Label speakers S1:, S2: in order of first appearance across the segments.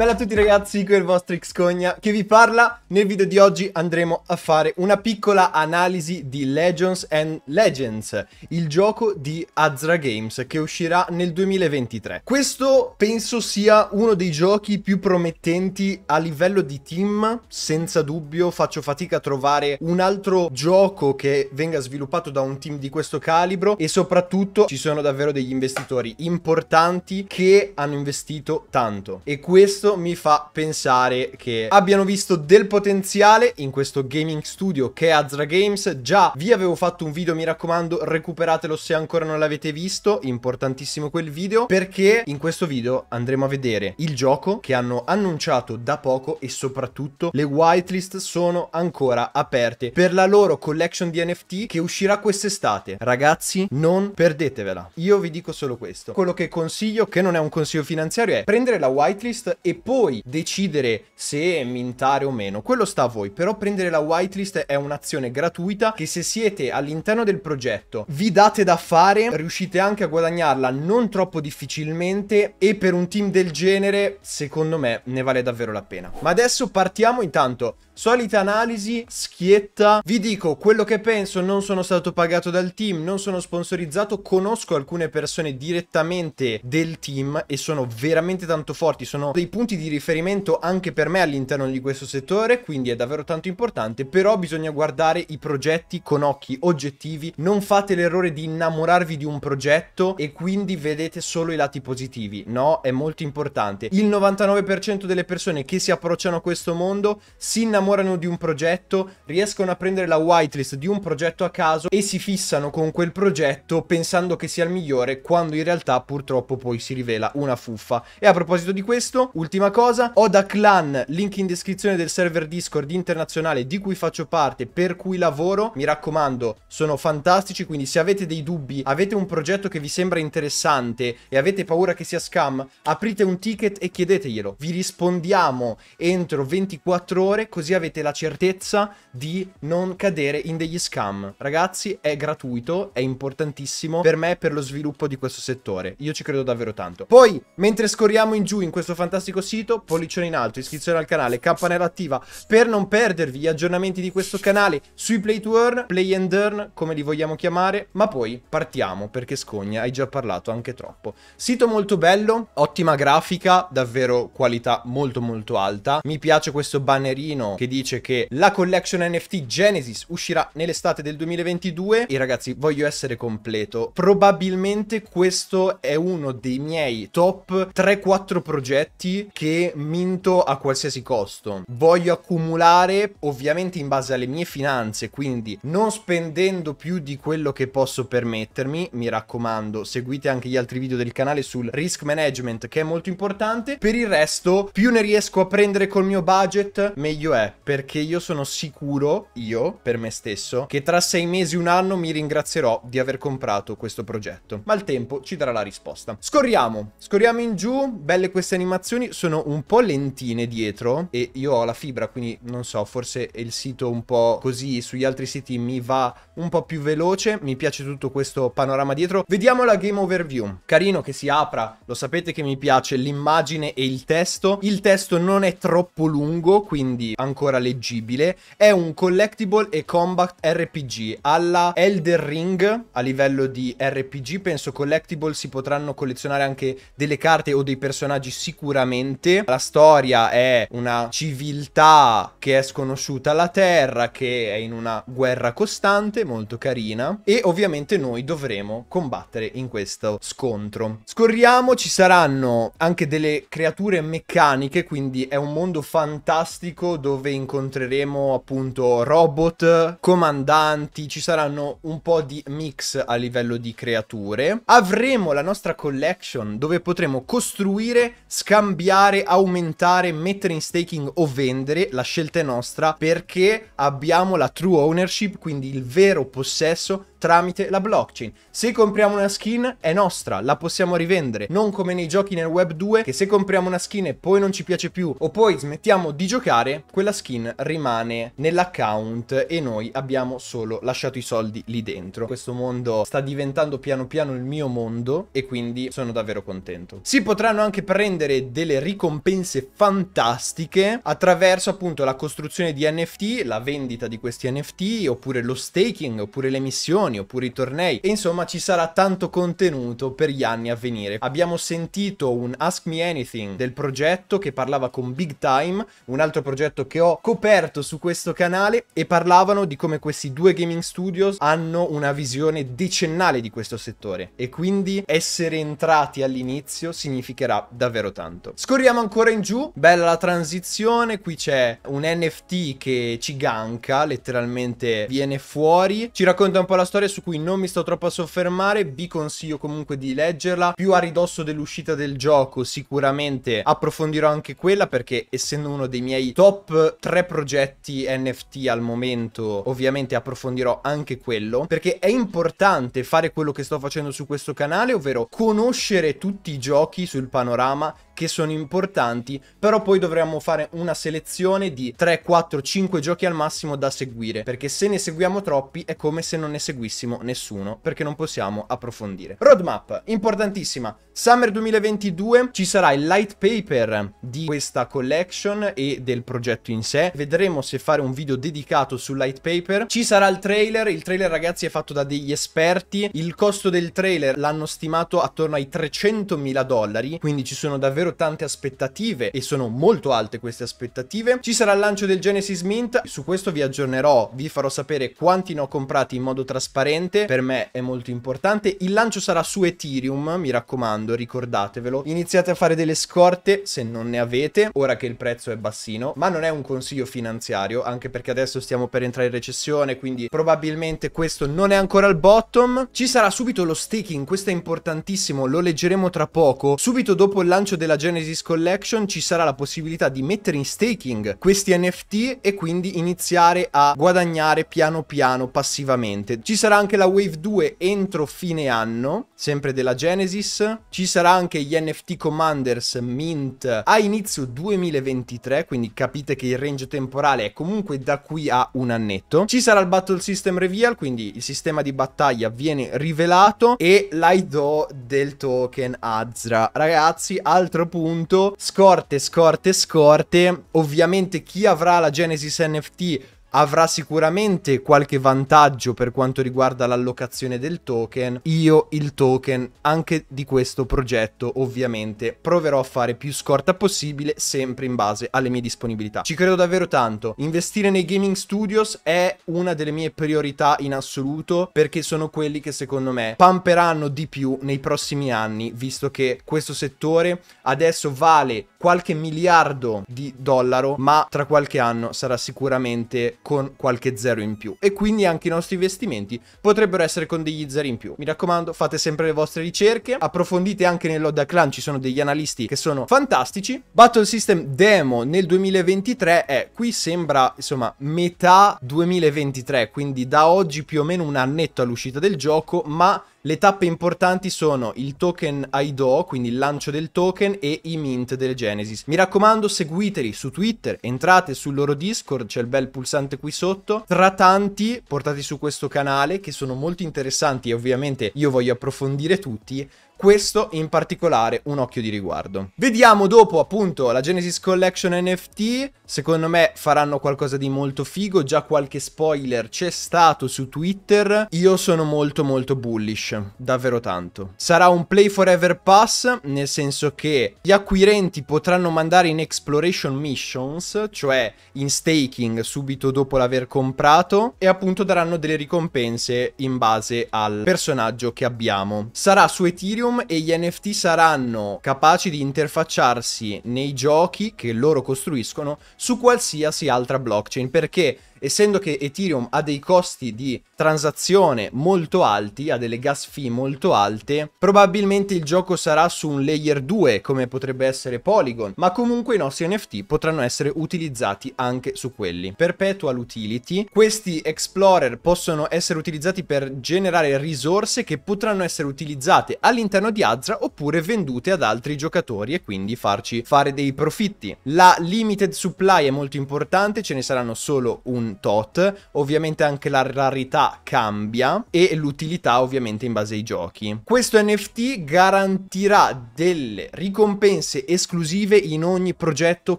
S1: Bella a tutti ragazzi, qui è il vostro Xcogna che vi parla. Nel video di oggi andremo a fare una piccola analisi di Legends and Legends, il gioco di Azra Games che uscirà nel 2023. Questo penso sia uno dei giochi più promettenti a livello di team, senza dubbio faccio fatica a trovare un altro gioco che venga sviluppato da un team di questo calibro e soprattutto ci sono davvero degli investitori importanti che hanno investito tanto e questo questo mi fa pensare che abbiano visto del potenziale in questo gaming studio che è Azra Games. Già vi avevo fatto un video, mi raccomando, recuperatelo se ancora non l'avete visto, importantissimo quel video, perché in questo video andremo a vedere il gioco che hanno annunciato da poco e soprattutto le whitelist sono ancora aperte per la loro collection di NFT che uscirà quest'estate. Ragazzi, non perdetevela. Io vi dico solo questo. Quello che consiglio, che non è un consiglio finanziario, è prendere la whitelist e poi decidere se mintare o meno. Quello sta a voi, però prendere la whitelist è un'azione gratuita che se siete all'interno del progetto, vi date da fare, riuscite anche a guadagnarla non troppo difficilmente e per un team del genere, secondo me, ne vale davvero la pena. Ma adesso partiamo intanto solita analisi schietta vi dico quello che penso non sono stato pagato dal team non sono sponsorizzato conosco alcune persone direttamente del team e sono veramente tanto forti sono dei punti punti di riferimento anche per me all'interno di questo settore, quindi è davvero tanto importante, però bisogna guardare i progetti con occhi oggettivi, non fate l'errore di innamorarvi di un progetto e quindi vedete solo i lati positivi, no? È molto importante. Il 99% delle persone che si approcciano a questo mondo si innamorano di un progetto, riescono a prendere la whitelist di un progetto a caso e si fissano con quel progetto pensando che sia il migliore, quando in realtà purtroppo poi si rivela una fuffa. E a proposito di questo, ultimamente Ultima cosa, Oda Clan, link in descrizione del server Discord internazionale di cui faccio parte, per cui lavoro, mi raccomando, sono fantastici, quindi se avete dei dubbi, avete un progetto che vi sembra interessante e avete paura che sia scam, aprite un ticket e chiedeteglielo. Vi rispondiamo entro 24 ore così avete la certezza di non cadere in degli scam. Ragazzi, è gratuito, è importantissimo per me e per lo sviluppo di questo settore. Io ci credo davvero tanto. Poi, mentre scorriamo in giù in questo fantastico classico sito, pollicione in alto, iscrizione al canale, campanella attiva per non perdervi gli aggiornamenti di questo canale sui play to earn, play and earn, come li vogliamo chiamare, ma poi partiamo perché scogna, hai già parlato anche troppo. Sito molto bello, ottima grafica, davvero qualità molto molto alta. Mi piace questo bannerino che dice che la collection NFT Genesis uscirà nell'estate del 2022 e ragazzi voglio essere completo. Probabilmente questo è uno dei miei top 3-4 progetti che minto a qualsiasi costo. Voglio accumulare ovviamente in base alle mie finanze, quindi non spendendo più di quello che posso permettermi, mi raccomando, seguite anche gli altri video del canale sul risk management che è molto importante. Per il resto, più ne riesco a prendere col mio budget, meglio è, perché io sono sicuro, io per me stesso, che tra sei mesi, un anno mi ringrazierò di aver comprato questo progetto. Ma il tempo ci darà la risposta. Scorriamo, scorriamo in giù, belle queste animazioni, sono un po' lentine dietro e io ho la fibra, quindi non so, forse il sito un po' così sugli altri siti mi va un po' più veloce, mi piace tutto questo panorama dietro. Vediamo la game overview. Carino che si apra, lo sapete che mi piace l'immagine e il testo. Il testo non è troppo lungo, quindi ancora leggibile. È un collectible e combat RPG alla Elder Ring a livello di RPG, penso collectible si potranno collezionare anche delle carte o dei personaggi sicuramente niente. La storia è una civiltà che è sconosciuta alla Terra, che è in una guerra costante, molto carina. E ovviamente noi dovremo combattere in questo scontro. Scorriamo, ci saranno anche delle creature meccaniche, quindi è un mondo fantastico dove incontreremo appunto robot, comandanti, ci saranno un po' di mix a livello di creature. Avremo la nostra collection dove potremo costruire, scambiare comprare, aumentare, mettere in staking o vendere, la scelta è nostra perché abbiamo la true ownership, quindi il vero possesso tramite la blockchain. Se compriamo una skin è nostra, la possiamo rivendere, non come nei giochi nel web 2 che se compriamo una skin e poi non ci piace più o poi smettiamo di giocare, quella skin rimane nell'account e noi abbiamo solo lasciato i soldi lì dentro. Questo mondo sta diventando piano piano il mio mondo e quindi sono davvero contento. Si potranno anche prendere delle ricompense fantastiche attraverso appunto la costruzione di NFT, la vendita di questi NFT oppure lo staking oppure le missioni campioni oppure i tornei e insomma ci sarà tanto contenuto per gli anni a venire. Abbiamo sentito un Ask Me Anything del progetto che parlava con Big Time, un altro progetto che ho coperto su questo canale e parlavano di come questi due gaming studios hanno una visione decennale di questo settore e quindi essere entrati all'inizio significherà davvero tanto. Scorriamo ancora in giù, bella la transizione, qui c'è un NFT che ci ganca, letteralmente viene fuori, ci racconta un po' la storia storia su cui non mi sto troppo a soffermare, vi consiglio comunque di leggerla. Più a ridosso dell'uscita del gioco sicuramente approfondirò anche quella perché essendo uno dei miei top 3 progetti NFT al momento, ovviamente approfondirò anche quello perché è importante fare quello che sto facendo su questo canale, ovvero conoscere tutti i giochi sul panorama che sono importanti, però poi dovremmo fare una selezione di 3, 4, 5 giochi al massimo da seguire, perché se ne seguiamo troppi è come se non ne seguissimo chiarissimo nessuno perché non possiamo approfondire. Roadmap, importantissima. Summer 2022 ci sarà il light paper di questa collection e del progetto in sé. Vedremo se fare un video dedicato sul light paper. Ci sarà il trailer, il trailer ragazzi è fatto da degli esperti. Il costo del trailer l'hanno stimato attorno ai 300.000 dollari, quindi ci sono davvero tante aspettative e sono molto alte queste aspettative. Ci sarà il lancio del Genesis Mint, su questo vi aggiornerò, vi farò sapere quanti ne ho comprati in modo trasparente trasparente, per me è molto importante. Il lancio sarà su Ethereum, mi raccomando, ricordatevelo. Iniziate a fare delle scorte se non ne avete, ora che il prezzo è bassino, ma non è un consiglio finanziario, anche perché adesso stiamo per entrare in recessione, quindi probabilmente questo non è ancora il bottom. Ci sarà subito lo staking, questo è importantissimo, lo leggeremo tra poco. Subito dopo il lancio della Genesis Collection ci sarà la possibilità di mettere in staking questi NFT e quindi iniziare a guadagnare piano piano passivamente. Ci sarà sarà anche la Wave 2 entro fine anno, sempre della Genesis. Ci sarà anche gli NFT Commanders Mint a inizio 2023, quindi capite che il range temporale è comunque da qui a un annetto. Ci sarà il Battle System Reveal, quindi il sistema di battaglia viene rivelato e l'IDO del token Azra. Ragazzi, altro punto, scorte, scorte, scorte. Ovviamente chi avrà la Genesis NFT avrà sicuramente qualche vantaggio per quanto riguarda l'allocazione del token. Io il token anche di questo progetto ovviamente proverò a fare più scorta possibile sempre in base alle mie disponibilità. Ci credo davvero tanto. Investire nei gaming studios è una delle mie priorità in assoluto perché sono quelli che secondo me pamperanno di più nei prossimi anni visto che questo settore adesso vale qualche miliardo di dollaro, ma tra qualche anno sarà sicuramente con qualche zero in più. E quindi anche i nostri investimenti potrebbero essere con degli zeri in più. Mi raccomando, fate sempre le vostre ricerche, approfondite anche nell'Odda Clan, ci sono degli analisti che sono fantastici. Battle System Demo nel 2023 è, qui sembra, insomma, metà 2023, quindi da oggi più o meno un annetto all'uscita del gioco, ma le tappe importanti sono il token IDO, quindi il lancio del token e i mint delle Genesis. Mi raccomando seguiteli su Twitter, entrate sul loro Discord, c'è il bel pulsante qui sotto, tra tanti portati su questo canale che sono molto interessanti e ovviamente io voglio approfondire tutti, questo in particolare un occhio di riguardo. Vediamo dopo appunto la Genesis Collection NFT, secondo me faranno qualcosa di molto figo, già qualche spoiler c'è stato su Twitter, io sono molto molto bullish, davvero tanto. Sarà un Play Forever Pass, nel senso che gli acquirenti potranno mandare in Exploration Missions, cioè in staking subito dopo l'aver comprato, e appunto daranno delle ricompense in base al personaggio che abbiamo. Sarà su Ethereum Ethereum e gli NFT saranno capaci di interfacciarsi nei giochi che loro costruiscono su qualsiasi altra blockchain perché essendo che Ethereum ha dei costi di transazione molto alti, ha delle gas fee molto alte, probabilmente il gioco sarà su un layer 2 come potrebbe essere Polygon, ma comunque i nostri NFT potranno essere utilizzati anche su quelli. Perpetual Utility, questi Explorer possono essere utilizzati per generare risorse che potranno essere utilizzate all'interno di Azra oppure vendute ad altri giocatori e quindi farci fare dei profitti. La limited supply è molto importante, ce ne saranno solo un tot, ovviamente anche la rarità cambia e l'utilità ovviamente in base ai giochi. Questo NFT garantirà delle ricompense esclusive in ogni progetto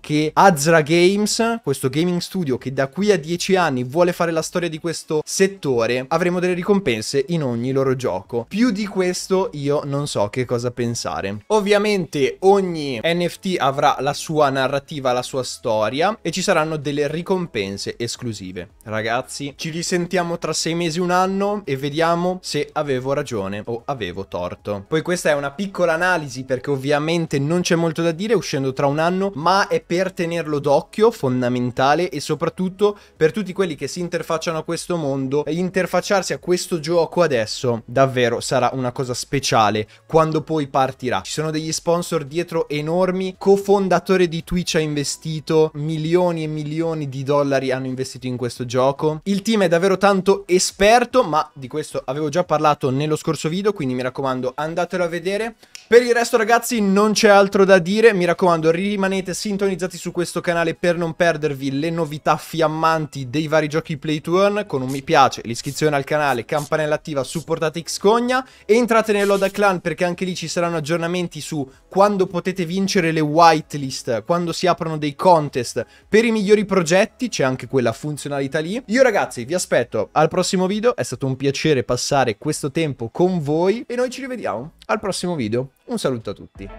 S1: che Azra Games, questo gaming studio che da qui a 10 anni vuole fare la storia di questo settore, avremo delle ricompense in ogni loro gioco. Più di questo io non so che cosa pensare. Ovviamente ogni NFT avrà la sua narrativa, la sua storia e ci saranno delle ricompense esclusive esclusive. Ragazzi, ci risentiamo tra sei mesi, un anno e vediamo se avevo ragione o avevo torto. Poi questa è una piccola analisi perché ovviamente non c'è molto da dire uscendo tra un anno, ma è per tenerlo d'occhio fondamentale e soprattutto per tutti quelli che si interfacciano a questo mondo e interfacciarsi a questo gioco adesso davvero sarà una cosa speciale quando poi partirà. Ci sono degli sponsor dietro enormi, cofondatore di Twitch ha investito milioni e milioni di dollari hanno investito in in questo gioco. Il team è davvero tanto esperto, ma di questo avevo già parlato nello scorso video, quindi mi raccomando andatelo a vedere. Per il resto ragazzi non c'è altro da dire, mi raccomando rimanete sintonizzati su questo canale per non perdervi le novità fiammanti dei vari giochi play to earn, con un mi piace, l'iscrizione al canale, campanella attiva, supportate Xcogna, entrate nell'Oda Clan perché anche lì ci saranno aggiornamenti su quando potete vincere le whitelist, quando si aprono dei contest, per i migliori progetti c'è anche quella funzione funzionalità lì. Io ragazzi vi aspetto al prossimo video, è stato un piacere passare questo tempo con voi e noi ci rivediamo al prossimo video. Un saluto a tutti.